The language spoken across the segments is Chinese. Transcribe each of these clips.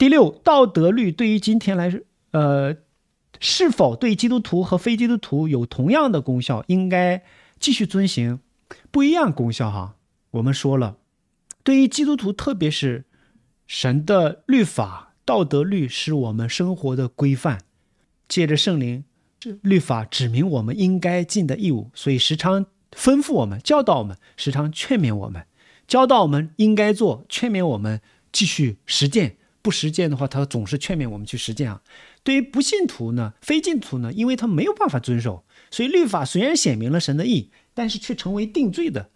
第六道德律对于今天来说，呃，是否对基督徒和非基督徒有同样的功效？应该继续遵循，不一样功效哈。我们说了，对于基督徒，特别是神的律法道德律，是我们生活的规范。借着圣灵，律法指明我们应该尽的义务，所以时常吩咐我们、教导我们、时常劝勉我们，教导我们应该做，劝勉我们继续实践。不实践的话，他总是劝勉我们去实践啊。对于不信徒呢，非信徒呢，因为他没有办法遵守，所以律法虽然写明了神的意，但是却成为定罪的，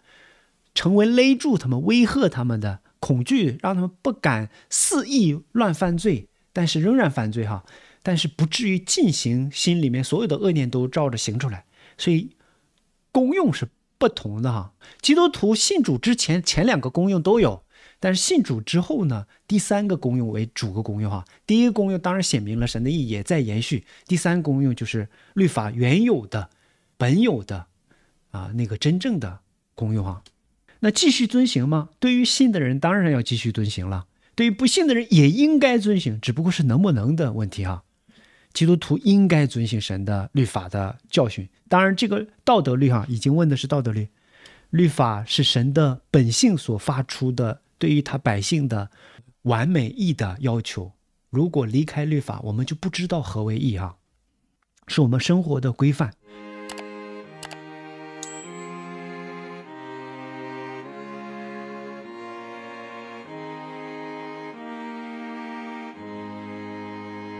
成为勒住他们、威吓他们的恐惧，让他们不敢肆意乱犯罪，但是仍然犯罪哈。但是不至于进行，心里面所有的恶念都照着行出来，所以功用是不同的哈。基督徒信主之前，前两个功用都有。但是信主之后呢？第三个功用为主个功用哈。第一个功用当然显明了神的意义也在延续。第三个功用就是律法原有的、本有的啊那个真正的功用哈。那继续遵行吗？对于信的人当然要继续遵行了。对于不信的人也应该遵行，只不过是能不能的问题哈。基督徒应该遵行神的律法的教训。当然这个道德律哈，已经问的是道德律。律法是神的本性所发出的。对于他百姓的完美义的要求，如果离开律法，我们就不知道何为义啊，是我们生活的规范。